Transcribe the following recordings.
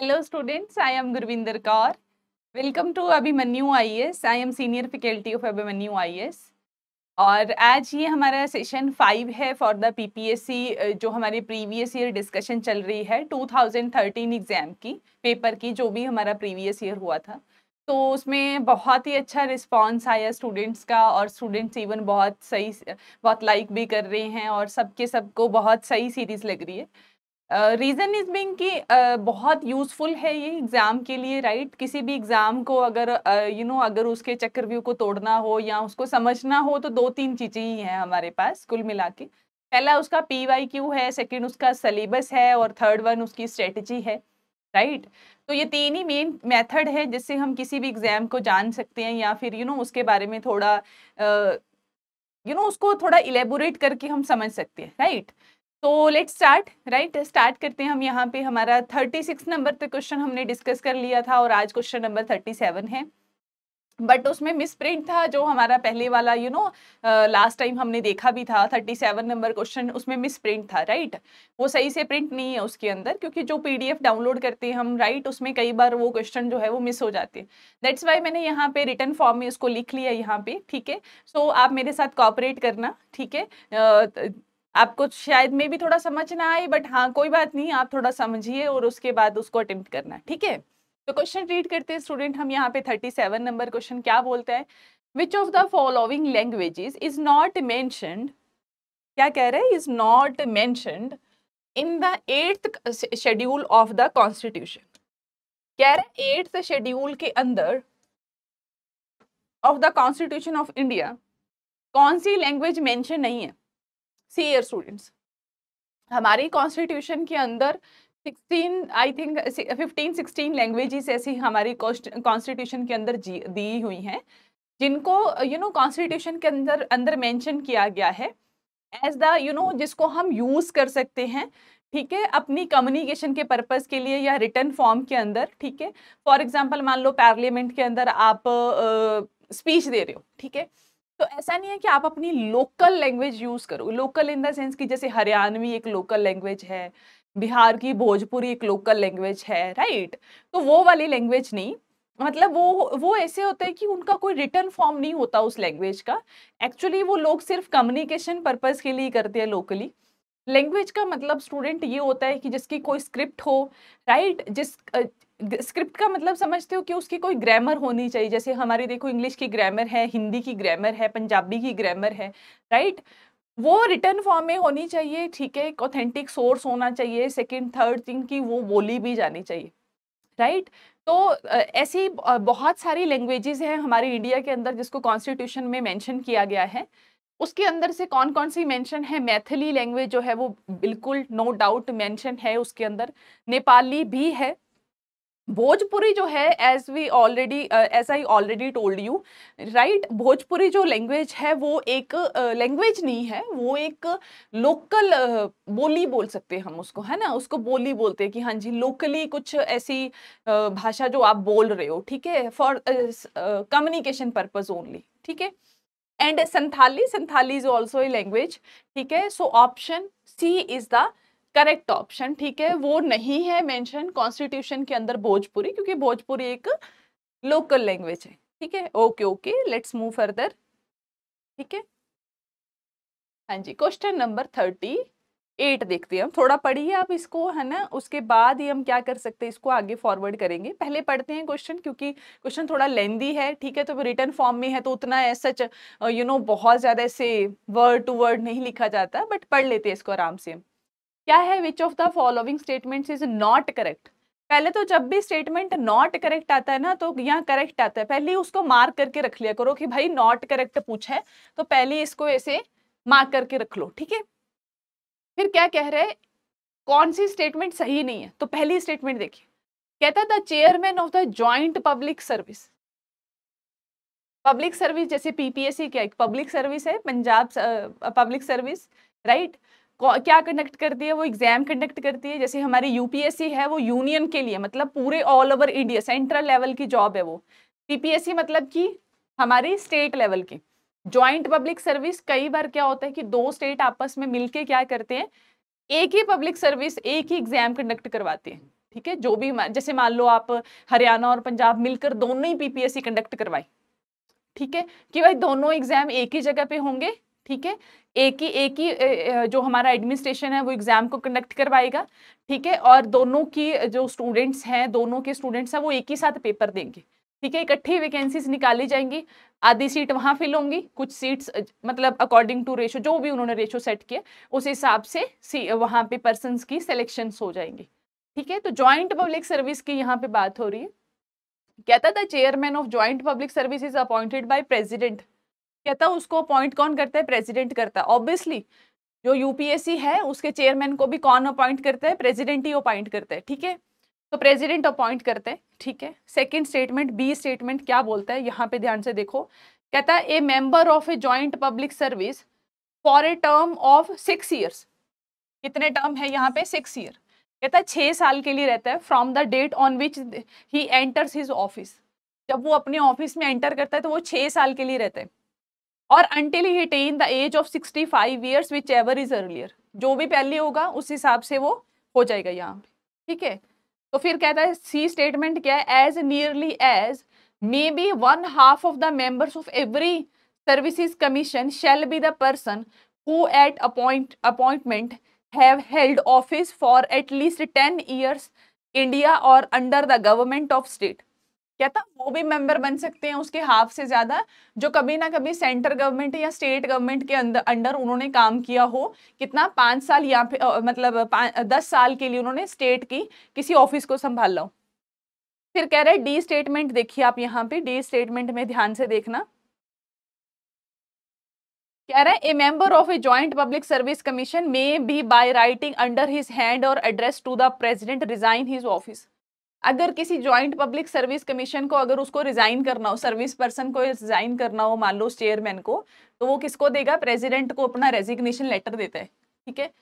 Hello students, I am Gurvinder Kaur. Welcome to Abhimanyu IAS. I am senior faculty of Abhimanyu IAS. और आज ये हमारा session five है for the PPSC जो हमारी प्रीवियस ईयर डिस्कशन चल रही है 2013 एग्ज़ाम की पेपर की जो भी हमारा प्रीवियस ईयर हुआ था तो उसमें बहुत ही अच्छा रिस्पांस आया स्टूडेंट्स का और स्टूडेंट्स इवन बहुत सही बहुत लाइक भी कर रहे हैं और सबके सबको बहुत सही सीरीज़ लग रही है रीज़न इज़ बिंग कि uh, बहुत यूज़फुल है ये एग्ज़ाम के लिए राइट right? किसी भी एग्ज़ाम को अगर you uh, know you know, अगर उसके चक्रव्यूह को तोड़ना हो या उसको समझना हो तो दो तीन चीज़ें ही हैं हमारे पास कुल मिला के पहला उसका पी वाई क्यू है सेकेंड उसका सलेबस है और थर्ड वन उसकी स्ट्रेटजी है राइट right? तो ये तीन ही मेन मेथड है जिससे हम किसी भी एग्ज़ाम को जान सकते हैं या फिर यू you नो know, उसके बारे में थोड़ा you uh, know you know, उसको थोड़ा इलेबोरेट करके हम समझ सकते हैं राइट right? तो लेट स्टार्ट राइट स्टार्ट करते हैं हम यहाँ पे हमारा थर्टी सिक्स नंबर पे क्वेश्चन हमने डिस्कस कर लिया था और आज क्वेश्चन नंबर थर्टी सेवन है बट उसमें मिस प्रिंट था जो हमारा पहले वाला यू नो लास्ट टाइम हमने देखा भी था थर्टी सेवन नंबर क्वेश्चन उसमें मिस प्रिंट था राइट right? वो सही से प्रिंट नहीं है उसके अंदर क्योंकि जो पीडीएफ डाउनलोड करते हैं हम राइट right, उसमें कई बार वो क्वेश्चन जो है वो मिस हो जाते हैं दैट्स वाई मैंने यहाँ पे रिटर्न फॉर्म में उसको लिख लिया यहाँ पे ठीक है सो आप मेरे साथ कॉपरेट करना ठीक है आपको शायद में भी थोड़ा समझ ना आए बट हाँ कोई बात नहीं आप थोड़ा समझिए और उसके बाद उसको अटेम्प्ट करना ठीक है तो क्वेश्चन रीड करते हैं स्टूडेंट हम यहाँ पे थर्टी सेवन नंबर क्वेश्चन क्या बोलते हैं which of the following languages is not mentioned क्या कह रहे हैं is not mentioned in the eighth schedule of the constitution कह रहे एट्थ शेड्यूल के अंदर of the constitution of India कौन सी लैंग्वेज मैंशन नहीं है सी ईयर स्टूडेंट्स हमारी कॉन्स्टिट्यूशन के अंदर sixteen I think fifteen sixteen languages ऐसी हमारी कॉन्स्टिट्यूशन के अंदर दी हुई हैं जिनको यू नो कॉन्स्टिट्यूशन के अंदर अंदर मेंशन किया गया है एज द यू नो जिसको हम यूज़ कर सकते हैं ठीक है अपनी कम्युनिकेशन के पर्पस के लिए या रिटर्न फॉर्म के अंदर ठीक है फॉर एग्जांपल मान लो पार्लियामेंट के अंदर आप स्पीच uh, दे रहे हो ठीक है तो ऐसा नहीं है कि आप अपनी लोकल लैंग्वेज यूज करो लोकल इन द सेंस कि जैसे हरियाणवी एक लोकल लैंग्वेज है बिहार की भोजपुरी एक लोकल लैंग्वेज है राइट तो वो वाली लैंग्वेज नहीं मतलब वो वो ऐसे होते हैं कि उनका कोई रिटर्न फॉर्म नहीं होता उस लैंग्वेज का एक्चुअली वो लोग सिर्फ कम्युनिकेशन पर्पज़ के लिए करते हैं लोकली लैंग्वेज का मतलब स्टूडेंट ये होता है कि जिसकी कोई स्क्रिप्ट हो राइट जिस स्क्रिप्ट का मतलब समझते हो कि उसकी कोई ग्रामर होनी चाहिए जैसे हमारी देखो इंग्लिश की ग्रामर है हिंदी की ग्रामर है पंजाबी की ग्रामर है राइट वो रिटर्न फॉर्म में होनी चाहिए ठीक है एक ऑथेंटिक सोर्स होना चाहिए सेकेंड थर्ड थिंग की वो बोली भी जानी चाहिए राइट तो ऐसी बहुत सारी लैंग्वेजेस हैं हमारे इंडिया के अंदर जिसको कॉन्स्टिट्यूशन में मेंशन किया गया है उसके अंदर से कौन कौन सी मेंशन है मैथिली लैंग्वेज जो है वो बिल्कुल नो डाउट मेंशन है उसके अंदर नेपाली भी है भोजपुरी जो है as we already as I already told you right Bhojpuri जो लैंग्वेज है वो एक लैंग्वेज uh, नहीं है वो एक लोकल uh, बोली बोल सकते हैं हम उसको है ना उसको बोली बोलते हैं कि हाँ जी लोकली कुछ ऐसी uh, भाषा जो आप बोल रहे हो ठीक है फॉर कम्युनिकेशन पर्पज ओनली ठीक है and Santhali Santhali is also a language ठीक है so option C is the correct option ठीक है वो नहीं है मैंशन कॉन्स्टिट्यूशन के अंदर भोजपुरी क्योंकि भोजपुरी एक लोकल लैंग्वेज है ठीक है okay okay let's move further ठीक है हाँ जी क्वेश्चन नंबर थर्टी एट देखते हैं हम थोड़ा पढ़िए आप इसको है ना उसके बाद ही हम क्या कर सकते हैं इसको आगे फॉरवर्ड करेंगे पहले पढ़ते हैं क्वेश्चन क्योंकि क्वेश्चन थोड़ा लेंदी है ठीक है तो रिटर्न फॉर्म में है तो उतना है सच यू नो बहुत ज़्यादा ऐसे वर्ड टू वर्ड नहीं लिखा जाता बट पढ़ लेते हैं इसको आराम से क्या है which of the following statements is not correct पहले तो जब भी स्टेटमेंट नॉट करेक्ट आता है ना तो यहाँ करेक्ट आता है पहले उसको मार्क करके रख लिया करो कि भाई नॉट करेक्ट पूछा है तो पहले इसको ऐसे मार्क करके रख लो ठीक है फिर क्या कह रहे कौन सी स्टेटमेंट सही नहीं है तो पहली स्टेटमेंट देखिए कहता the chairman of the joint public service public service जैसे पीपीएससी क्या पब्लिक सर्विस है पंजाब पब्लिक सर्विस राइट क्या कंडक्ट करती है वो एग्जाम कंडक्ट करती है जैसे हमारी यूपीएससी है वो यूनियन के लिए मतलब पूरे all over India central level की जॉब है वो पीपीएससी मतलब कि हमारी स्टेट लेवल की ज्वाइंट पब्लिक सर्विस कई बार क्या होता है कि दो स्टेट आपस में मिलके क्या करते हैं एक ही पब्लिक सर्विस एक ही एग्जाम कंडक्ट करवाते हैं ठीक है जो भी जैसे मान लो आप हरियाणा और पंजाब मिलकर दोनों ही पीपीएससी कंडक्ट करवाई ठीक है कि भाई दोनों एग्जाम एक ही जगह पे होंगे ठीक है एक ही एक ही जो हमारा एडमिनिस्ट्रेशन है वो एग्जाम को कंडक्ट करवाएगा ठीक है और दोनों की जो स्टूडेंट्स हैं दोनों के स्टूडेंट्स हैं वो एक ही साथ पेपर देंगे ठीक है इकट्ठी वैकेंसीज निकाली जाएंगी आधी सीट वहाँ फिल होंगी कुछ सीट्स मतलब अकॉर्डिंग टू रेशो जो भी उन्होंने रेशो सेट किया उस हिसाब से वहां पे पर्सन की सिलेक्शन हो जाएंगी ठीक है तो ज्वाइंट पब्लिक सर्विस की यहाँ पे बात हो रही है कहता था chairman of joint public service is appointed by president कहता उसको अपॉइंट कौन करता है प्रेजिडेंट करता है ऑब्वियसली जो यूपीएससी है उसके चेयरमैन को भी कौन अपॉइंट करता है प्रेजिडेंट ही अपॉइंट करता है ठीक है तो प्रेसिडेंट अपॉइंट करते हैं ठीक है सेकंड स्टेटमेंट बी स्टेटमेंट क्या बोलता है यहाँ पे ध्यान से देखो कहता है a member of a joint public service for a term of six years कितने टर्म है यहाँ पे सिक्स ईयर कहता है छः साल के लिए रहता है from the date on which he enters his office जब वो अपने ऑफिस में एंटर करता है तो वो छः साल के लिए रहता है और until he ten the age of sixty five years whichever is earlier जो भी पहले होगा उस हिसाब से वो हो जाएगा यहाँ पे ठीक है तो फिर कहता है सी स्टेटमेंट क्या है as nearly as may be one half of the members of every services commission shall be the person who at appoint appointment have held office for at least ten years India और under the government of state क्या था तो वो भी member बन सकते हैं उसके हाफ से ज़्यादा जो कभी ना कभी सेंटर गवर्नमेंट या स्टेट गवर्नमेंट के अंदर अंडर उन्होंने काम किया हो कितना पांच साल या फिर मतलब दस साल के लिए उन्होंने स्टेट की किसी ऑफिस को संभाल लो फिर कह रहे डी स्टेटमेंट देखिए आप यहाँ पे डी स्टेटमेंट में ध्यान से देखना कह रहा है a member of a joint public service commission may be by writing under his hand और address to the president resign his office अगर किसी ज्वाइंट पब्लिक सर्विस कमीशन को अगर उसको रिजाइन करना हो सर्विस पर्सन को रिजाइन करना हो मान लो चेयरमैन को तो वो किसको देगा प्रेसिडेंट को अपना रेजिग्नेशन लेटर देता है ठीक है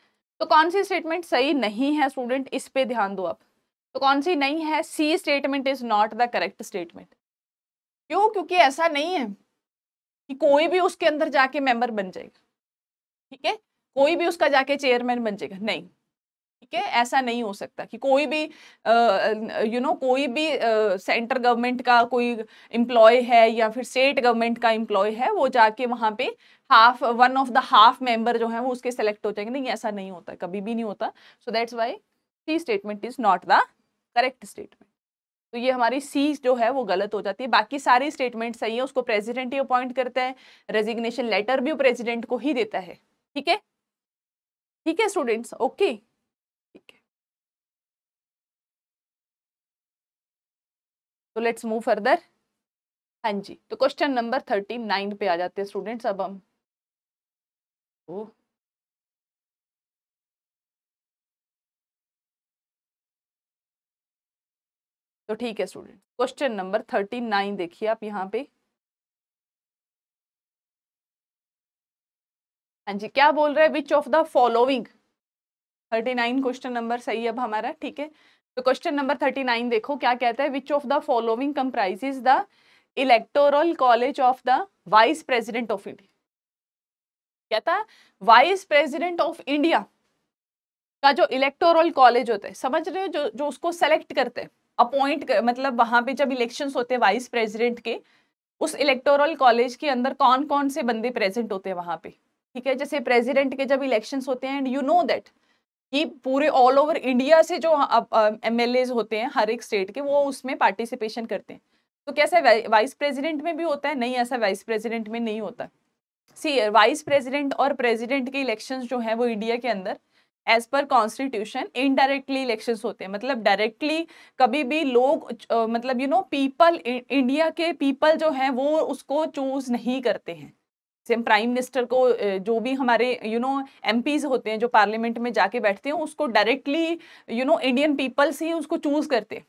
तो कौन सी स्टेटमेंट सही नहीं है स्टूडेंट इस पे ध्यान दो आप तो कौन सी नहीं है C statement is not the correct statement क्यों क्योंकि ऐसा नहीं है कि कोई भी उसके अंदर जाके मेंबर बन जाएगा ठीक है कोई भी उसका जाके चेयरमैन बन जाएगा नहीं ठीक है ऐसा नहीं हो सकता कि कोई भी यू नो कोई भी सेंटर गवर्नमेंट का कोई एम्प्लॉय है या फिर स्टेट गवर्नमेंट का एम्प्लॉय है वो जाके वहाँ पे half one of the half member जो है वो उसके सेलेक्ट हो जाएंगे नहीं ऐसा नहीं होता कभी भी नहीं होता so that's why C statement is not the correct statement तो ये हमारी सी जो है वो गलत हो जाती है बाकी सारी स्टेटमेंट सही है उसको प्रेसिडेंट ही अपॉइंट करता है रेजिग्नेशन लेटर भी प्रेसिडेंट को ही देता है ठीक है ठीक है स्टूडेंट्स ओके okay. तो लेट्स मूव फर्दर हाँ जी तो क्वेश्चन नंबर थर्टी नाइन पे आ जाते हैं स्टूडेंट्स अब हम ओ तो ठीक है student question number thirty nine देखिए आप यहाँ पे हाँ जी क्या बोल रहे हैं which of the following thirty nine question number सही अब हमारा ठीक है तो क्वेश्चन नंबर थर्टी नाइन देखो क्या कहता है which of the following comprises the electoral college of the vice president of India कहता है वाइस प्रेसिडेंट ऑफ इंडिया का जो इलेक्टोरल कॉलेज होता है समझ रहे हो जो जो उसको सेलेक्ट करते हैं अपॉइंट कर, मतलब वहां पे जब इलेक्शंस होते हैं वाइस प्रेसिडेंट के उस इलेक्टोरल कॉलेज के अंदर कौन कौन से बंदे प्रेजेंट होते हैं वहां पे ठीक है जैसे प्रेसिडेंट के जब इलेक्शंस होते हैं एंड यू नो दैट कि पूरे ऑल ओवर इंडिया से जो एम एल होते हैं हर एक स्टेट के वो उसमें पार्टिसिपेशन करते हैं तो कैसे वाइस प्रेसिडेंट में भी होता है नहीं ऐसा वाइस प्रेसिडेंट में नहीं होता सी वाइस प्रेसिडेंट और प्रेसिडेंट के इलेक्शंस जो हैं वो इंडिया के अंदर as per constitution indirectly elections होते हैं मतलब डायरेक्टली कभी भी लोग मतलब यू नो पीपल इंडिया के पीपल जो हैं वो उसको चूज नहीं करते हैं सेम प्राइम मिनिस्टर को जो भी हमारे यू नो एम होते हैं जो पार्लियामेंट में जाके बैठते हैं उसको directly you know Indian peoples ही उसको चूज करते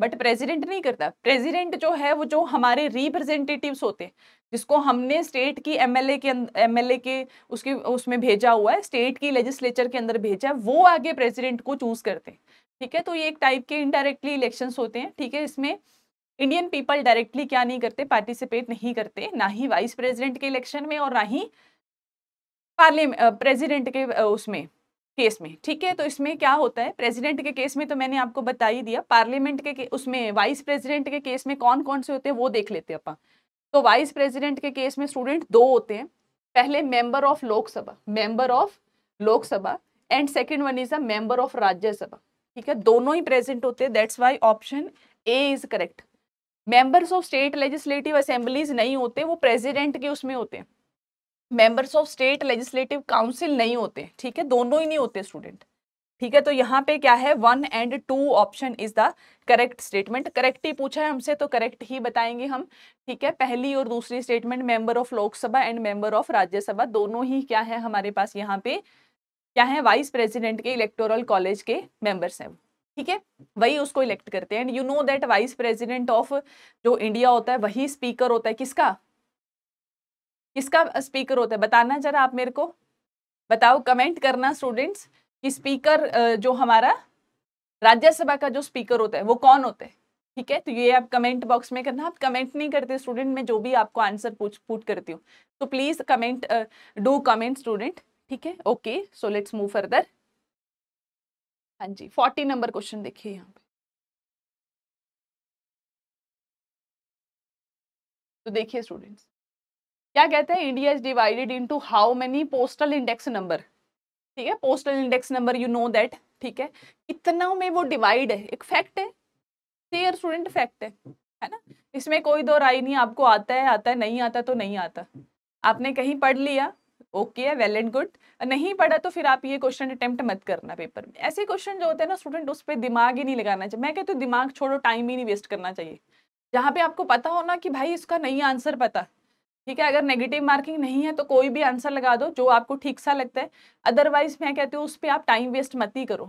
बट प्रेसिडेंट नहीं करता प्रेसिडेंट जो है वो जो हमारे रिप्रेजेंटेटिव्स होते हैं जिसको हमने स्टेट की एमएलए के एमएलए अं, के उसके उसमें भेजा हुआ है स्टेट की लेजिस्लेचर के अंदर भेजा है वो आगे प्रेसिडेंट को चूज करते हैं ठीक है तो ये एक टाइप के इनडायरेक्टली इलेक्शंस होते हैं ठीक है इसमें इंडियन पीपल डायरेक्टली क्या नहीं करते पार्टिसिपेट नहीं करते ना ही वाइस प्रेसिडेंट के इलेक्शन में और ना ही पार्लियामेंट प्रेसिडेंट के उसमें केस में ठीक है तो इसमें क्या होता है प्रेसिडेंट के केस में तो मैंने आपको बता ही दिया पार्लियामेंट के, के उसमें वाइस प्रेसिडेंट के केस में कौन कौन से होते हैं वो देख लेते हैं अपन तो वाइस प्रेसिडेंट के केस में स्टूडेंट दो होते हैं पहले member of Lok Sabha member of Lok Sabha and second one is a member of Rajya Sabha ठीक है दोनों ही प्रेजेंट होते हैं that's why option A is correct members of state legislative assemblies नहीं होते वो प्रेसिडेंट के उसमें होते members of state legislative council नहीं होते ठीक है दोनों ही नहीं होते स्टूडेंट ठीक है तो यहाँ पे क्या है one and two option is the correct statement correct ही पूछा है हमसे तो करेक्ट ही बताएंगे हम ठीक है पहली और दूसरी statement member of Lok Sabha and member of Rajya Sabha दोनों ही क्या है हमारे पास यहाँ पे क्या है वाइस प्रेसिडेंट के इलेक्टोरल कॉलेज के मेंबर्स हैं ठीक है वही उसको इलेक्ट करते हैं and you know that vice president of जो इंडिया होता है वही स्पीकर होता है किसका किसका स्पीकर होता है बताना जरा आप मेरे को बताओ कमेंट करना स्टूडेंट्स कि स्पीकर जो हमारा राज्यसभा का जो स्पीकर होता है वो कौन होता है ठीक है तो ये आप कमेंट बॉक्स में करना आप कमेंट नहीं करते स्टूडेंट में जो भी आपको आंसर पूछ पूछ करती हूँ तो please comment do comment student ठीक है okay so let's move further हाँ जी फोर्टी नंबर क्वेश्चन देखिए यहाँ पे तो देखिए स्टूडेंट्स क्या कहते हैं India is divided into how many postal index number ठीक है postal index number you know that ठीक है कितना में वो डिवाइड है एक फैक्ट है क्लियर स्टूडेंट फैक्ट है है ना इसमें कोई दो राय नहीं आपको आता है आता है नहीं आता तो नहीं आता आपने कहीं पढ़ लिया ओके है वेल एंड गुड नहीं पढ़ा तो फिर आप ये क्वेश्चन अटैम्प्ट मत करना पेपर में ऐसे क्वेश्चन जो होते हैं ना स्टूडेंट उस पर दिमाग ही नहीं लगाना चाहिए मैं कहती हूँ दिमाग छोड़ो टाइम ही नहीं वेस्ट करना चाहिए जहाँ पे आपको पता हो ना कि भाई इसका नहीं आंसर पता ठीक है अगर नेगेटिव मार्किंग नहीं है तो कोई भी आंसर लगा दो जो आपको ठीक सा लगता है अदरवाइज मैं कहती हूँ उस पर आप टाइम वेस्ट मत ही करो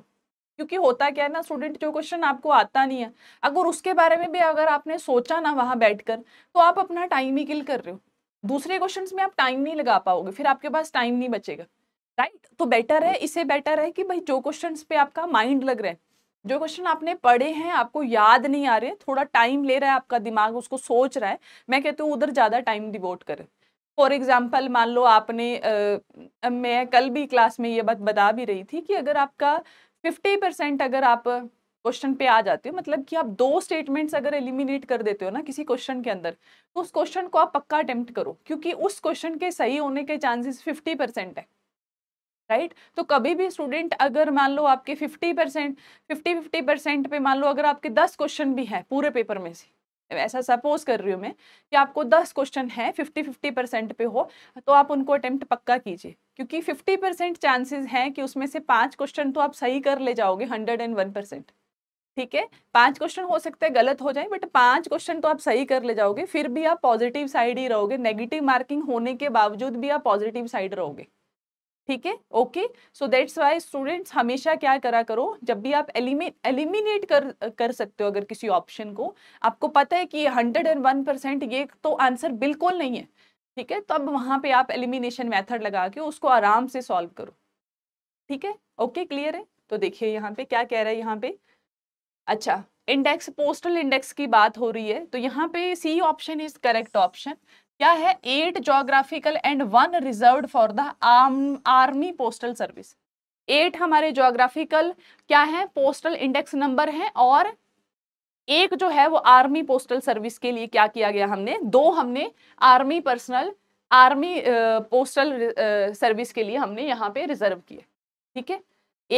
क्योंकि होता क्या है ना स्टूडेंट जो क्वेश्चन आपको आता नहीं है अगर उसके बारे में भी अगर आपने सोचा ना वहाँ बैठकर तो आप अपना टाइम ही किल कर रहे हो दूसरे क्वेश्चन में आप टाइम नहीं लगा पाओगे फिर आपके पास टाइम नहीं बचेगा राइट तो बेटर है इसे बेटर है कि भाई जो क्वेश्चन पे आपका माइंड लग रहा है जो क्वेश्चन आपने पढ़े हैं आपको याद नहीं आ रहे थोड़ा टाइम ले रहा है आपका दिमाग उसको सोच रहा है मैं कहती हूँ उधर ज़्यादा टाइम डिवोट करें फॉर एग्जाम्पल मान लो आपने आ, मैं कल भी क्लास में ये बात बता भी रही थी कि अगर आपका फिफ्टी परसेंट अगर आप क्वेश्चन पे आ जाते हो मतलब कि आप दो स्टेटमेंट्स अगर एलिमिनेट कर देते हो ना किसी क्वेश्चन के अंदर तो उस क्वेश्चन को आप पक्का अटेम्प्ट करो क्योंकि उस क्वेश्चन के सही होने के चांसेस फिफ्टी परसेंट है राइट right? तो कभी भी स्टूडेंट अगर मान लो आपके fifty percent fifty fifty percent पे मान लो अगर आपके दस क्वेश्चन भी हैं पूरे पेपर में से ऐसा सपोज कर रही हूँ मैं कि आपको दस क्वेश्चन है फिफ्टी फिफ्टी परसेंट पे हो तो आप उनको अटेम्प्ट पक्का कीजिए क्योंकि फिफ्टी परसेंट चांसेज हैं कि उसमें से पाँच क्वेश्चन तो आप सही कर ले जाओगे हंड्रेड एंड वन परसेंट ठीक है पांच क्वेश्चन हो सकते हैं गलत हो जाए बट पांच क्वेश्चन तो आप सही कर ले जाओगे फिर भी आप पॉजिटिव साइड ही रहोगे नेगेटिव मार्किंग होने के बावजूद भी आप पॉजिटिव साइड रहोगे ठीक है okay so that's why students हमेशा क्या करा करो जब भी आप एलिमिन एलिमिनेट कर कर सकते हो अगर किसी ऑप्शन को आपको पता है कि हंड्रेड एंड वन परसेंट ये तो आंसर बिल्कुल नहीं है ठीक है तो अब वहाँ पे आप एलिमिनेशन मेथड लगा के उसको आराम से सॉल्व करो ठीक है ओके क्लियर है तो देखिए यहाँ पे क्या कह रहा है यहाँ पे अच्छा इंडेक्स पोस्टल इंडेक्स की बात हो रही है तो यहाँ पे C option is correct option क्या है eight geographical and one reserve for the army postal service eight हमारे जोग्राफिकल क्या है पोस्टल इंडेक्स नंबर है और एक जो है वो आर्मी पोस्टल सर्विस के लिए क्या किया गया हमने दो हमने army personnel army postal service के लिए हमने यहाँ पे रिजर्व किए ठीक है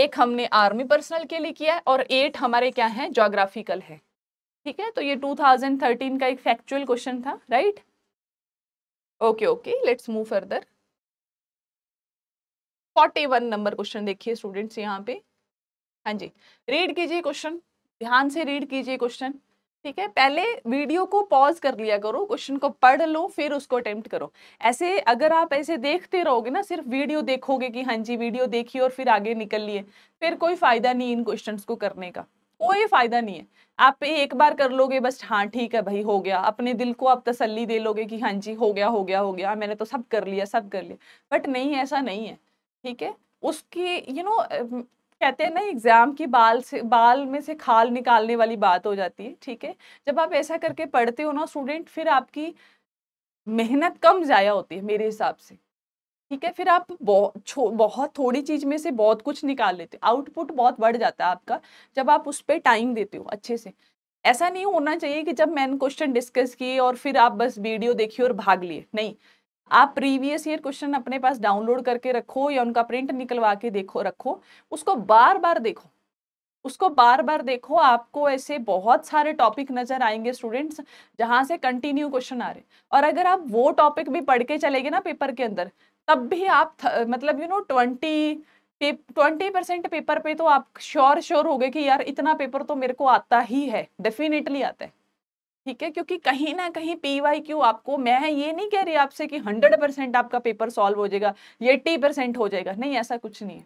एक हमने आर्मी पर्सनल के लिए किया है और एट हमारे क्या है जोग्राफिकल है ठीक है तो ये 2013 का एक फैक्चुअल क्वेश्चन था right okay okay let's move further 41 number question देखिए स्टूडेंट्स यहाँ पे हाँ जी रीड कीजिए क्वेश्चन ध्यान से रीड कीजिए क्वेश्चन ठीक है पहले वीडियो को पॉज कर लिया करो क्वेश्चन को पढ़ लो फिर उसको अटेम्प्ट करो ऐसे अगर आप ऐसे देखते रहोगे ना सिर्फ वीडियो देखोगे कि हाँ जी वीडियो देखिए और फिर आगे निकल लिए फिर कोई फायदा नहीं इन क्वेश्चन को करने का कोई फायदा नहीं है आप एक बार कर लोगे बस हाँ ठीक है भाई हो गया अपने दिल को आप तसल्ली दे लोगे कि हाँ जी हो गया हो गया हो गया हाँ, मैंने तो सब कर लिया सब कर लिया बट नहीं ऐसा नहीं है ठीक है उसकी यू you नो know, कहते हैं ना एग्जाम की बाल से बाल में से खाल निकालने वाली बात हो जाती है ठीक है जब आप ऐसा करके पढ़ते हो ना स्टूडेंट फिर आपकी मेहनत कम ज़ाया होती है मेरे हिसाब से ठीक है फिर आप बहुत बहुत थोड़ी चीज़ में से बहुत कुछ निकाल लेते हो आउटपुट बहुत बढ़ जाता है आपका जब आप उस पर टाइम देते हो अच्छे से ऐसा नहीं होना चाहिए कि जब मैंने क्वेश्चन डिस्कस किए और फिर आप बस वीडियो देखिए और भाग लिए नहीं आप प्रीवियस ईयर क्वेश्चन अपने पास डाउनलोड करके रखो या उनका प्रिंट निकलवा के देखो रखो उसको बार बार देखो उसको बार बार देखो आपको ऐसे बहुत सारे टॉपिक नजर आएंगे स्टूडेंट्स जहाँ से कंटिन्यू क्वेश्चन आ रहे और अगर आप वो टॉपिक भी पढ़ के चलेंगे ना पेपर के अंदर तब भी आप थ मतलब you know twenty twenty percent paper पे तो आप श्योर श्योर हो गए कि यार इतना पेपर तो मेरे को आता ही है डेफिनेटली आता है ठीक है क्योंकि कहीं ना कहीं पी वाई क्यू आपको मैं ये नहीं कह रही आपसे कि हंड्रेड परसेंट आपका पेपर सॉल्व हो जाएगा एट्टी परसेंट हो जाएगा नहीं ऐसा कुछ नहीं है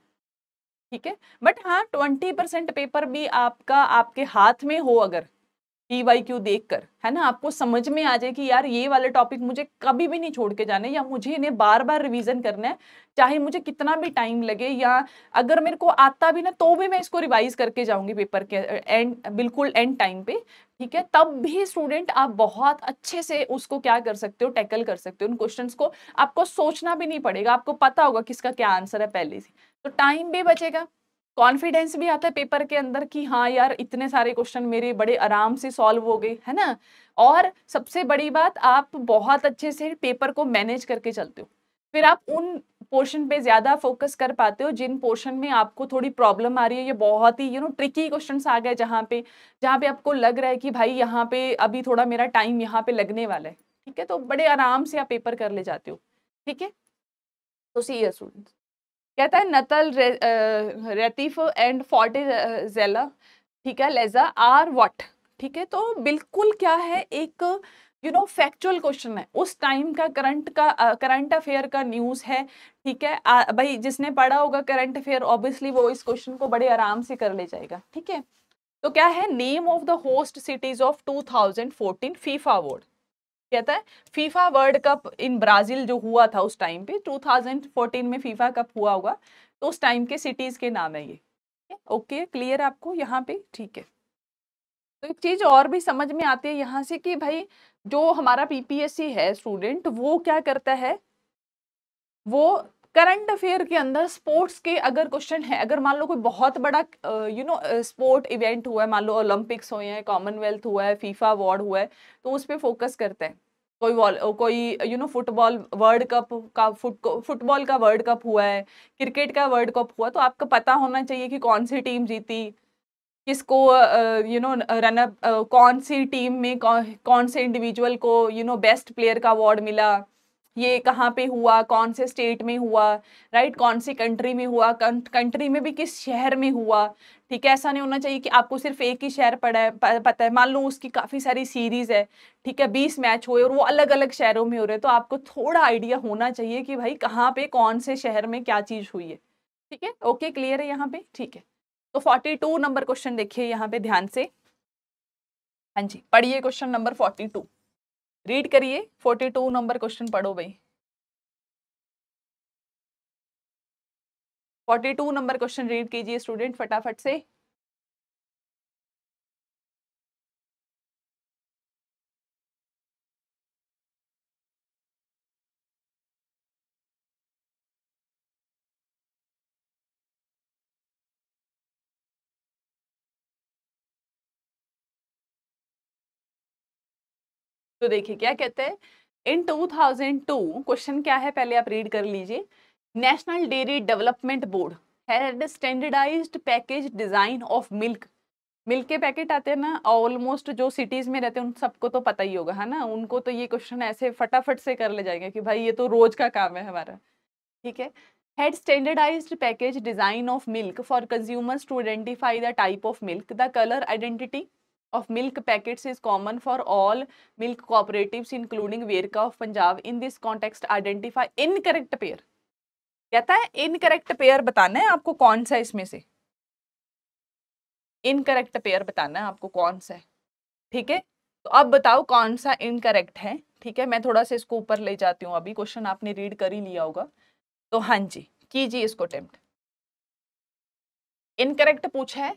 ठीक है बट हाँ ट्वेंटी परसेंट पेपर भी आपका आपके हाथ में हो अगर पी वाई क्यू देख कर है ना आपको समझ में आ जाए कि यार ये वाले टॉपिक मुझे कभी भी नहीं छोड़ के जाने या मुझे इन्हें बार बार रिविजन करना है चाहे मुझे कितना भी टाइम लगे या अगर मेरे को आता भी ना तो भी मैं इसको रिवाइज करके जाऊंगी पेपर के एंड बिल्कुल एंड टाइम पे ठीक है तब भी स्टूडेंट आप बहुत अच्छे से उसको क्या कर सकते हो टैकल कर सकते हो उन क्वेश्चंस को आपको सोचना भी नहीं पड़ेगा आपको पता होगा किसका क्या आंसर है पहले से तो टाइम भी बचेगा कॉन्फिडेंस भी आता है पेपर के अंदर कि हाँ यार इतने सारे क्वेश्चन मेरे बड़े आराम से सॉल्व हो गए है ना और सबसे बड़ी बात आप बहुत अच्छे से पेपर को मैनेज करके चलते हो फिर आप उन पोर्शन पे ज़्यादा फोकस कर पाते हो जिन पोर्शन में आपको थोड़ी प्रॉब्लम आ रही है ये बहुत ही यू नो ट्रिकी क्वेश्चन आ गए जहाँ पे जहाँ पे आपको लग रहा है कि भाई यहाँ पे अभी थोड़ा मेरा टाइम यहाँ पे लगने वाला है ठीक है तो बड़े आराम से आप पेपर कर ले जाते हो ठीक है तो सी ये स्टूडेंट कहता है नतल रे, रेतीफ एंड फोर्टे जेला ठीक है लेजा आर वट ठीक है तो बिल्कुल क्या है एक यू नो फैक्चुअल क्वेश्चन है उस टाइम का करंट का करंट अफेयर का न्यूज़ है ठीक है आ, भाई जिसने पढ़ा होगा करंट अफेयर ऑब्वियसली वो इस क्वेश्चन को बड़े आराम से कर ले जाएगा ठीक है तो क्या है name of the host cities of 2014 FIFA world कहता है FIFA world cup in Brazil जो हुआ था उस टाइम पे 2014 में फीफा कप हुआ होगा तो उस टाइम के सिटीज़ के नाम है ये ओके क्लियर आपको यहाँ पे ठीक है तो एक चीज़ और भी समझ में आती है यहाँ से कि भाई जो हमारा पीपीएससी है स्टूडेंट वो क्या करता है वो करंट अफेयर के अंदर स्पोर्ट्स के अगर क्वेश्चन है अगर मान लो कोई बहुत बड़ा यू नो स्पोर्ट इवेंट हुआ है मान लो ओलंपिक्स हुए हैं कॉमनवेल्थ हुआ है फीफा अवार्ड हुआ है तो उस पर फोकस करते हैं कोई वॉल कोई you know football world cup का फुट फुटबॉल का वर्ल्ड कप हुआ है क्रिकेट का वर्ल्ड कप हुआ तो आपको पता होना चाहिए कि कौन सी टीम जीती किसको यू नो रनअप कौन सी टीम में कौ, कौन से इंडिविजुअल को यू नो बेस्ट प्लेयर का अवार्ड मिला ये कहाँ पे हुआ कौन से स्टेट में हुआ राइट right? कौन सी कंट्री में हुआ कंट्री में भी किस शहर में हुआ ठीक है ऐसा नहीं होना चाहिए कि आपको सिर्फ एक ही शहर पड़ा है पता है मान लो उसकी काफ़ी सारी सीरीज़ है ठीक है बीस मैच हुए और वो अलग अलग शहरों में हो रहे हैं तो आपको थोड़ा आइडिया होना चाहिए कि भाई कहाँ पे कौन से शहर में क्या चीज़ हुई है ठीक है ओके क्लियर है यहाँ पे ठीक है तो 42 नंबर क्वेश्चन देखिए यहाँ पे ध्यान से हाँ जी पढ़िए क्वेश्चन नंबर 42 रीड करिए 42 नंबर क्वेश्चन पढ़ो भाई 42 नंबर क्वेश्चन रीड कीजिए स्टूडेंट फटाफट से तो देखिए क्या कहते हैं इन 2002 क्वेश्चन क्या है पहले आप रीड कर लीजिए national dairy development board had standardized package design of milk milk के पैकेट आते हैं ना ऑलमोस्ट जो सिटीज़ में रहते हैं उन सबको तो पता ही होगा है ना उनको तो ये क्वेश्चन ऐसे फटाफट से कर ले जाएंगे कि भाई ये तो रोज़ का काम है हमारा ठीक है head standardized package design of milk for consumers to identify the type of milk the colour identity of milk packets is common for all milk cooperatives including Verka of Punjab. In this context, identify incorrect pair. कहता है incorrect pair बताना है आपको कौन सा इसमें से incorrect pair बताना है आपको कौन सा है ठीक है तो अब बताओ कौन सा इनकरेक्ट है ठीक है मैं थोड़ा सा इसको ऊपर ले जाती हूँ अभी क्वेश्चन आपने रीड कर ही लिया होगा तो हाँ जी कीजिए इसको अटेम्प्ट इनकरेक्ट पूछा है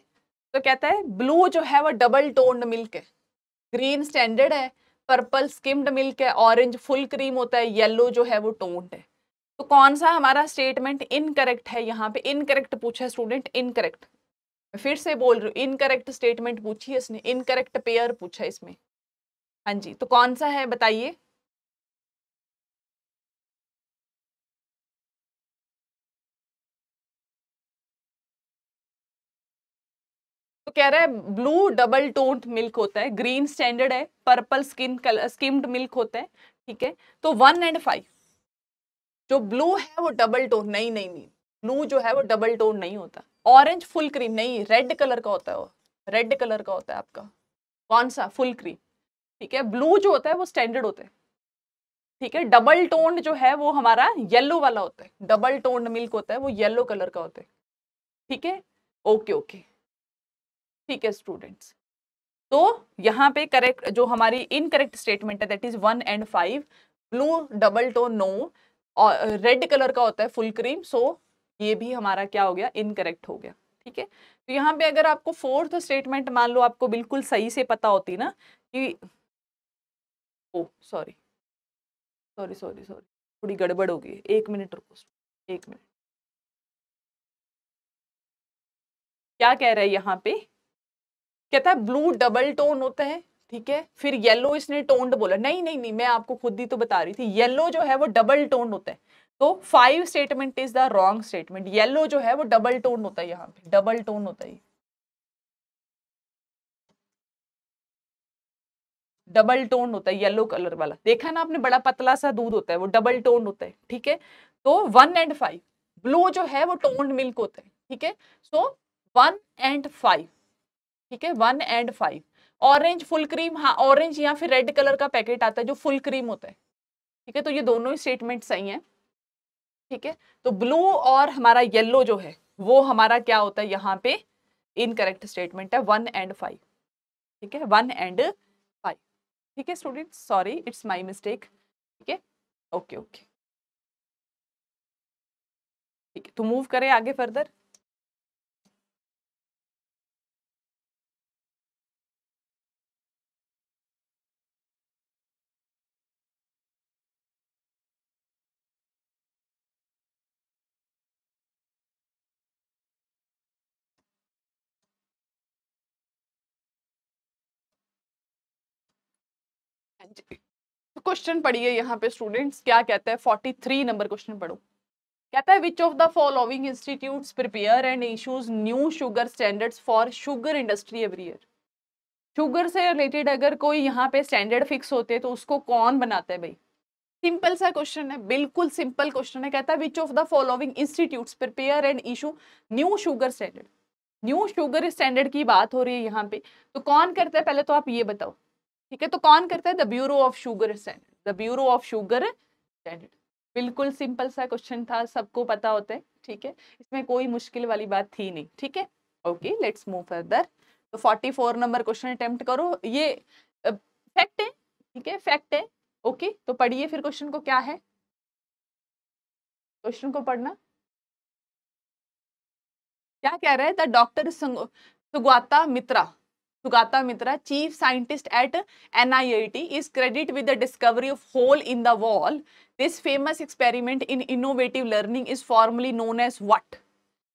तो कहता है ब्लू जो है वो डबल टोन्ड मिल्क है ग्रीन स्टैंडर्ड है पर्पल स्किम्ड मिल्क है ऑरेंज फुल क्रीम होता है येलो जो है वो टोन्ड है तो कौन सा हमारा स्टेटमेंट इनकरेक्ट है यहाँ पे इनकरेक्ट पूछा है स्टूडेंट इनकरेक्ट फिर से बोल रही हूँ इनकरेक्ट स्टेटमेंट पूछी है इसने इनकरेक्ट पेयर पूछा है इसमें हाँ जी तो कौन सा है बताइए तो कह रहा है ब्लू डबल टोन्ड मिल्क होता है ग्रीन स्टैंडर्ड है purple skin colour skimmed milk होता है ठीक है तो वन एंड फाइव जो ब्लू है वो डबल टोन नहीं नहीं नहीं ब्लू जो है वो डबल टोन नहीं होता ऑरेंज फुल क्रीम नहीं रेड कलर का होता है वो रेड कलर का होता है आपका कौन सा फुल क्रीम ठीक है ब्लू जो होता है वो स्टैंडर्ड होता है ठीक है डबल टोन्ड जो है वो हमारा येलो वाला होता है डबल टोन्ड मिल्क होता है वो येलो कलर का होता है ठीक है ओके ओके ठीक है स्टूडेंट्स तो यहाँ पे करेक्ट जो हमारी इनकरेक्ट स्टेटमेंट है that is one and five blue double tone no और रेड कलर का होता है फुल क्रीम सो ये भी हमारा क्या हो गया इनकरेक्ट हो गया ठीक है तो यहाँ पे अगर आपको फोर्थ स्टेटमेंट मान लो आपको बिल्कुल सही से पता होती ना कि oh sorry sorry sorry sorry थोड़ी गड़बड़ हो गई एक मिनट रुको एक मिनट क्या कह रहा है यहाँ पे कहता है ब्लू डबल टोन होते हैं ठीक है फिर येलो इसने टोन्ड बोला नहीं नहीं नहीं मैं आपको खुद ही तो बता रही थी येलो जो है वो डबल टोन होता है तो five statement is the wrong statement yellow जो है वो डबल टोन होता है यहाँ पे डबल टोन होता है डबल टोन होता है येलो कलर वाला देखा ना आपने बड़ा पतला सा दूध होता है वो डबल टोन होता है ठीक है तो वन एंड फाइव ब्लू जो है वो टोन्ड मिल्क होता है ठीक है सो वन एंड फाइव ठीक है one and five orange full cream हाँ ऑरेंज या फिर रेड कलर का पैकेट आता है जो फुल क्रीम होता है ठीक है तो ये दोनों ही स्टेटमेंट सही है ठीक है तो ब्लू और हमारा येल्लो जो है वो हमारा क्या होता है यहाँ पे इनकरेक्ट स्टेटमेंट है वन एंड फाइव ठीक है वन एंड फाइव ठीक है student sorry it's my mistake ठीक है ओके ओके ठीक है तो मूव करें आगे फर्दर क्वेश्चन पढ़िए यहाँ पे स्टूडेंट्स क्या कहते हैं फोर्टी थ्री नंबर क्वेश्चन पढ़ो कहता है which of the following institute prepare and issues new sugar standard for sugar industry every year sugar से रिलेटेड अगर कोई यहाँ पे स्टैंडर्ड फिक्स होते हैं तो उसको कौन बनाता है भाई सिंपल सा क्वेश्चन है बिल्कुल सिंपल क्वेश्चन है कहता है which of the following institute prepare and issue new sugar standard new sugar standard की बात हो रही है यहाँ पे तो कौन करता है पहले तो आप ये बताओ ठीक है तो कौन करता है the bureau of sugar standard the bureau of sugar standard बिल्कुल सिंपल सा क्वेश्चन था सबको पता होता है ठीक है इसमें कोई मुश्किल वाली बात थी नहीं ठीक है ओके लेट्स मूव फर्दर तो 44 नंबर क्वेश्चन अटेम्प्ट करो ये फैक्ट है ठीक है फैक्ट है ओके तो पढ़िए फिर क्वेश्चन को क्या है क्वेश्चन को पढ़ना क्या कह रहे हैं the doctor Sugata Mitra Sugata Mitra chief scientist at NIIT is credit with the discovery of hole in the wall this famous experiment in innovative learning is formally known as what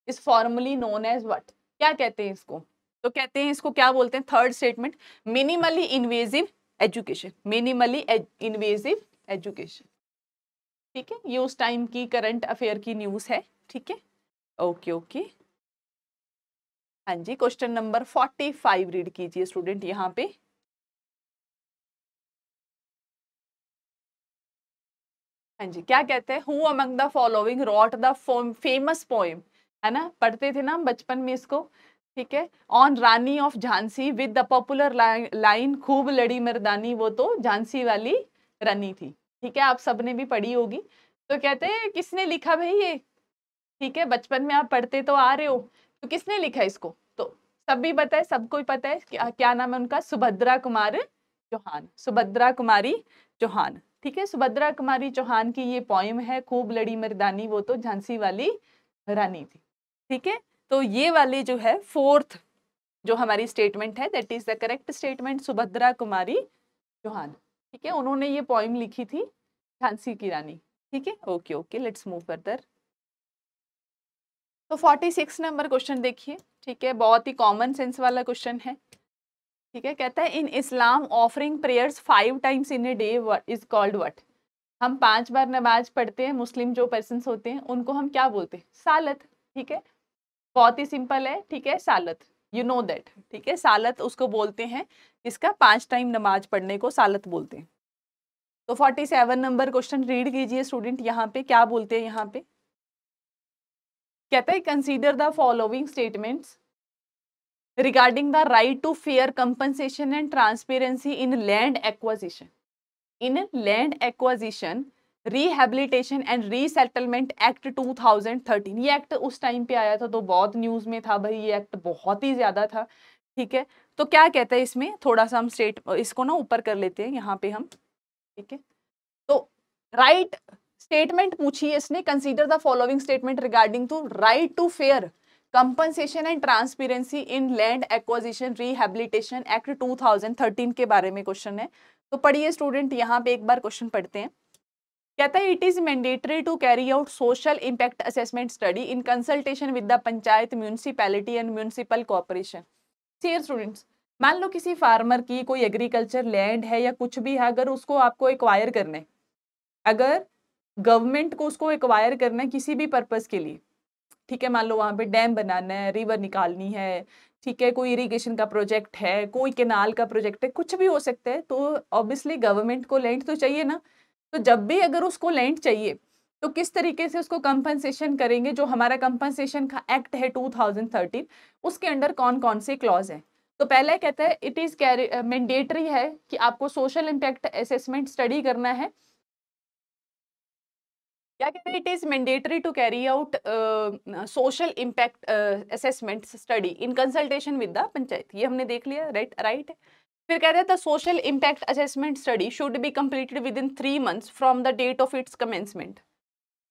is formally known as what क्या कहते हैं इसको तो कहते हैं इसको क्या बोलते हैं third statement minimally invasive education minimally invasive education ठीक है ये उस टाइम की करंट अफेयर की न्यूज है ठीक है ओके ओके हाँ जी question number forty five read कीजिए स्टूडेंट यहाँ पे हाँ जी क्या कहते हैं who among the following wrote the famous poem है ना पढ़ते थे ना बचपन में इसको ठीक है on Rani of Jhansi with the popular line खूब लड़ी मर्दानी वो तो झांसी वाली रानी थी ठीक है आप सबने भी पढ़ी होगी तो कहते हैं किसने लिखा भाई ये ठीक है बचपन में आप पढ़ते तो आ रहे हो तो किसने लिखा इसको तो सब भी पता है सबको पता है क्या, क्या नाम है उनका सुभद्रा कुमार चौहान सुभद्रा कुमारी चौहान ठीक है सुभद्रा कुमारी चौहान की ये पॉइम है खूब लड़ी मर्दानी वो तो झांसी वाली रानी थी ठीक है तो ये वाली जो है फोर्थ जो हमारी स्टेटमेंट है that is the correct statement Subhadra Kumari Chauhan ठीक है उन्होंने ये पॉइम लिखी थी झांसी की रानी ठीक है okay okay let's move further तो 46 नंबर क्वेश्चन देखिए ठीक है बहुत ही कॉमन सेंस वाला क्वेश्चन है ठीक है कहता है in Islam offering prayers five times in a day is called what हम पांच बार नमाज पढ़ते हैं मुस्लिम जो पर्सन होते हैं उनको हम क्या बोलते हैं सालत ठीक है बहुत ही सिंपल है ठीक है सालत यू नो दैट ठीक है सालत उसको बोलते हैं इसका पांच टाइम नमाज पढ़ने को सालत बोलते हैं तो forty seven number question read कीजिए स्टूडेंट यहाँ पे क्या बोलते हैं यहाँ पे कहता है consider the following statements regarding the right to fair compensation and transparency in land acquisition in land acquisition rehabilitation and resettlement act 2013 ये एक्ट उस टाइम पे आया था तो बहुत न्यूज़ में था भाई ये एक्ट बहुत ही ज़्यादा था ठीक है तो क्या कहता है इसमें थोड़ा सा हम स्टेट इसको ना ऊपर कर लेते हैं यहाँ पे हम ठीक है तो राइट स्टेटमेंट पूछी है इसने consider the following statement regarding to right to fair compensation and transparency in land acquisition rehabilitation act 2013 के बारे में क्वेश्चन है तो पढ़िए स्टूडेंट यहाँ पे एक बार क्वेश्चन पढ़ते हैं कहता है it is mandatory to carry out social impact assessment study in consultation with the panchayat municipality and municipal corporation see here students मान लो किसी फार्मर की कोई एग्रीकल्चर लैंड है या कुछ भी है अगर उसको आपको एक्वायर करना है अगर गवर्नमेंट को उसको एक्वायर करना है किसी भी पर्पज़ के लिए ठीक है मान लो वहाँ पे डैम बनाना है रिवर निकालनी है ठीक है कोई इरिगेशन का प्रोजेक्ट है कोई केनाल का प्रोजेक्ट है कुछ भी हो सकता है तो ऑब्वियसली गवर्नमेंट को लैंड तो चाहिए ना तो जब भी अगर उसको लैंड चाहिए तो किस तरीके से उसको कंपनसेशन करेंगे जो हमारा कंपनसेशन का एक्ट है 2013 उसके अंडर कौन कौन से क्लॉज हैं तो पहला कहता है इट इज़ मैंडेटरी है कि आपको सोशल इम्पैक्ट असेसमेंट स्टडी करना है क्या कहते हैं it is mandatory to carry out social impact assessment study in consultation with the panchayat ये हमने देख लिया राइट राइट फिर कह रहे the social impact assessment study should be completed with in three months from the date of its commencement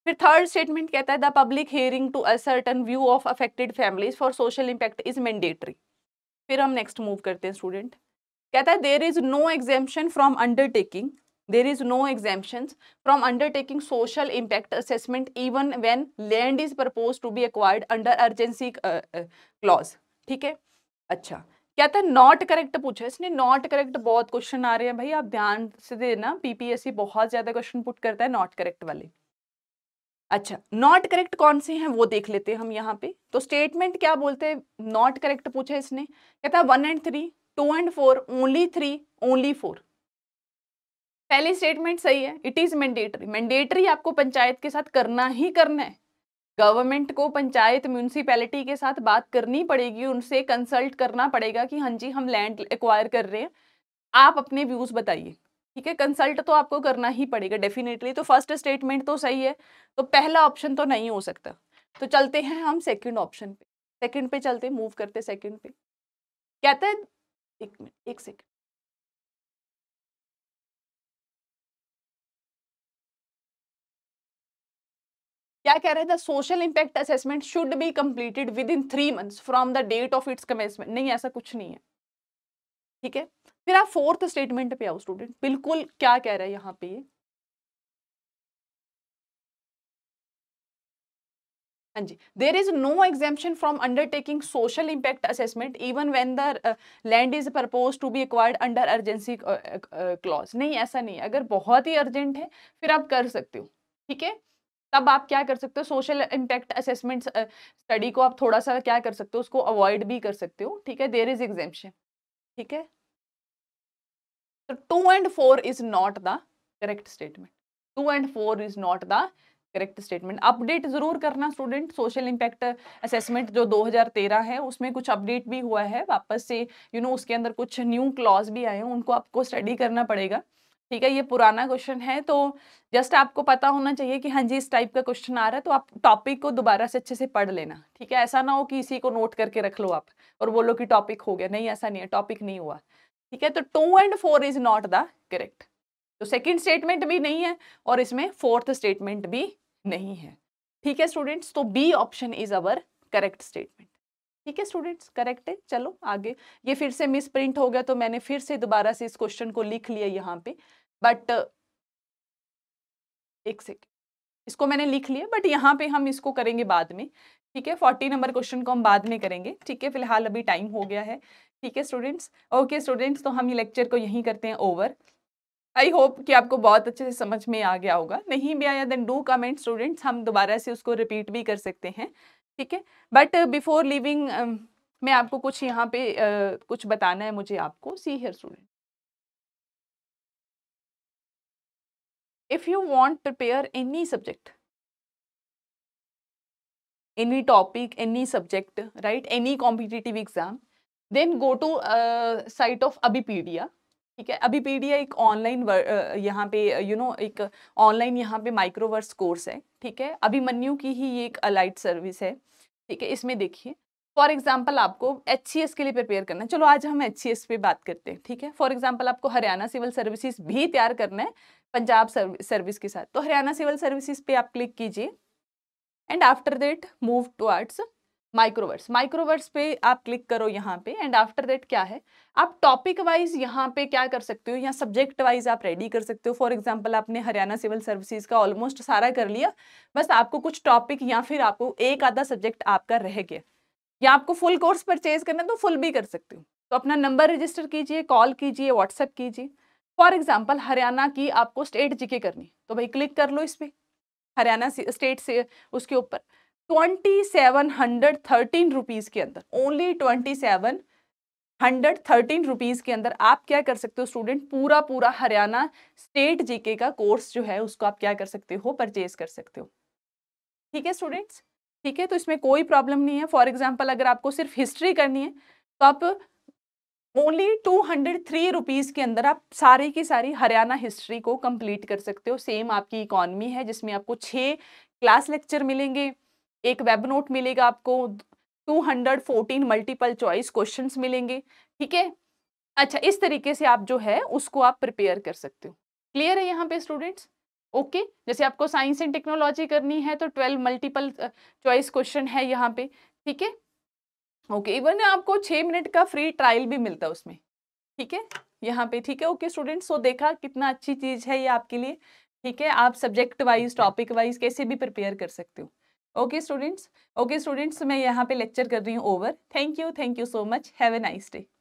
फिर third statement कहता है the public hearing to ascertain view of affected families for social impact is mandatory फिर हम next move करते हैं student कहता है there is no exemption from undertaking there is no exemptions from undertaking social impact assessment even when land is proposed to be acquired under urgency uh, uh, clause ठीक है अच्छा क्या था not correct पूछा इसने not correct बहुत question आ रहे हैं भाई आप ध्यान से देना पीपीएससी बहुत ज्यादा क्वेश्चन पुट करता है नॉट करेक्ट वाले अच्छा नॉट करेक्ट कौन से हैं वो देख लेते हैं हम यहाँ पे तो स्टेटमेंट क्या बोलते हैं नॉट करेक्ट पूछा इसने कहता है one and three two and four only three only four पहली स्टेटमेंट सही है इट इज मैंडेटरी मैंडेटरी आपको पंचायत के साथ करना ही करना है गवर्नमेंट को पंचायत म्यूनसिपैलिटी के साथ बात करनी पड़ेगी उनसे कंसल्ट करना पड़ेगा कि हाँ जी हम लैंड एक्वायर कर रहे हैं आप अपने व्यूज बताइए ठीक है कंसल्ट तो आपको करना ही पड़ेगा डेफिनेटली तो फर्स्ट स्टेटमेंट तो सही है तो पहला ऑप्शन तो नहीं हो सकता तो चलते हैं हम सेकंड ऑप्शन पे सेकंड पे चलते मूव करते सेकंड पे कहते हैं एक मिनट एक सेकंड क्या कह रहे थे social impact assessment should be completed with in three months from the date of its commencement नहीं ऐसा कुछ नहीं है ठीक है फिर आप फोर्थ स्टेटमेंट पे आओ स्टूडेंट बिल्कुल क्या कह रहे हैं यहाँ पे हाँ जी there is no exemption from undertaking social impact assessment even when the land is propose to be acquired under urgency clause नहीं ऐसा नहीं है अगर बहुत ही अर्जेंट है फिर आप कर सकते हो ठीक है तब आप क्या कर सकते हो सोशल इम्पैक्ट असेसमेंट स्टडी को आप थोड़ा सा क्या कर सकते हो उसको अवॉइड भी कर सकते हो ठीक है देर इज एग्जेम्पन ठीक है तो two and four is not the correct statement two and four is not the correct statement update जरूर करना स्टूडेंट सोशल इम्पैक्ट असेसमेंट जो 2013 है उसमें कुछ अपडेट भी हुआ है वापस से यू you नो know, उसके अंदर कुछ न्यू क्लॉज भी आए हैं उनको आपको स्टडी करना पड़ेगा ठीक है ये पुराना क्वेश्चन है तो जस्ट आपको पता होना चाहिए कि हाँ जी इस टाइप का क्वेश्चन आ रहा है तो आप टॉपिक को दोबारा से अच्छे से पढ़ लेना ठीक है ऐसा ना हो कि इसी को नोट करके रख लो आप और बोलो कि टॉपिक हो गया नहीं ऐसा नहीं है टॉपिक नहीं हुआ ठीक है तो two and four is not the correct तो सेकेंड स्टेटमेंट भी नहीं है और इसमें फोर्थ स्टेटमेंट भी नहीं है ठीक है स्टूडेंट्स तो B option is our correct statement ठीक है स्टूडेंट्स करेक्ट है चलो आगे ये फिर से मिस प्रिंट हो गया तो मैंने फिर से दोबारा से इस क्वेश्चन को लिख लिया यहाँ पे बट uh, एक सेकेंड इसको मैंने लिख लिया बट यहाँ पे हम इसको करेंगे बाद में ठीक है फोर्टी नंबर क्वेश्चन को हम बाद में करेंगे ठीक है फिलहाल अभी टाइम हो गया है ठीक है स्टूडेंट्स ओके स्टूडेंट्स तो हम ये लेक्चर को यहीं करते हैं ओवर आई होप कि आपको बहुत अच्छे से समझ में आ गया होगा नहीं भी आया देन डू कमेंट स्टूडेंट्स हम दोबारा से उसको रिपीट भी कर सकते हैं ठीक है बट बिफोर लिविंग मैं आपको कुछ यहाँ पे uh, कुछ बताना है मुझे आपको see here student if you want prepare any subject any topic any subject right any competitive exam then go to uh, site of abipedia ठीक है अबीपीडिया एक ऑनलाइन यहाँ पे यू नो एक ऑनलाइन यहाँ पे माइक्रोवर्स कोर्स है ठीक है अभिमन्यु की ही ये एक अलाइट सर्विस है ठीक है इसमें देखिए फॉर एग्जाम्पल आपको एच के लिए प्रिपेयर करना है चलो आज हम एच पे बात करते हैं ठीक है फॉर एग्जाम्पल आपको हरियाणा सिविल सर्विसेज भी तैयार करना है पंजाब सर्विस के साथ तो हरियाणा सिविल सर्विसेज पे आप क्लिक कीजिए and after that move towards microwords microwords पे आप क्लिक करो यहाँ पे एंड आफ्टर दैट क्या है आप टॉपिक वाइज यहाँ पे क्या कर सकते हो या सब्जेक्ट वाइज आप रेडी कर सकते हो फॉर एग्जांपल आपने हरियाणा सिविल सर्विसेज का ऑलमोस्ट सारा कर लिया बस आपको कुछ टॉपिक या फिर आपको एक आधा सब्जेक्ट आपका रह गया या आपको फुल कोर्स परचेज करना है तो फुल भी कर सकते हो तो अपना नंबर रजिस्टर कीजिए कॉल कीजिए व्हाट्सएप कीजिए फॉर एग्जाम्पल हरियाणा की आपको स्टेट जीके करनी तो भाई क्लिक कर लो इस पर हरियाणा स्टेट से उसके ऊपर twenty seven hundred thirteen rupees के अंदर only twenty seven hundred thirteen rupees के अंदर आप क्या कर सकते हो स्टूडेंट पूरा पूरा हरियाणा स्टेट जीके का कोर्स जो है उसको आप क्या कर सकते हो परचेज कर सकते हो ठीक है स्टूडेंट्स ठीक है तो इसमें कोई प्रॉब्लम नहीं है फॉर एग्जाम्पल अगर आपको सिर्फ हिस्ट्री करनी है तो आप only two hundred three rupees के अंदर आप सारी की सारी हरियाणा हिस्ट्री को कंप्लीट कर सकते हो सेम आपकी इकॉनमी है जिसमें आपको छः क्लास लेक्चर मिलेंगे एक वेब नोट मिलेगा आपको two hundred fourteen multiple choice question मिलेंगे ठीक है अच्छा इस तरीके से आप जो है उसको आप प्रिपेयर कर सकते हो क्लियर है यहाँ पे स्टूडेंट्स ओके okay? जैसे आपको साइंस एंड टेक्नोलॉजी करनी है तो ट्वेल्व मल्टीपल चॉइस क्वेश्चन है यहाँ पे ठीक है ओके इवन आपको छः मिनट का फ्री ट्रायल भी मिलता है उसमें ठीक है यहाँ पे ठीक है ओके स्टूडेंट्स सो तो देखा कितना अच्छी चीज़ है ये आपके लिए ठीक है आप सब्जेक्ट वाइज टॉपिक वाइज कैसे भी प्रिपेयर कर सकते हो ओके स्टूडेंट्स ओके स्टूडेंट्स मैं यहाँ पे लेक्चर कर रही हूँ over thank you thank you so much have a nice day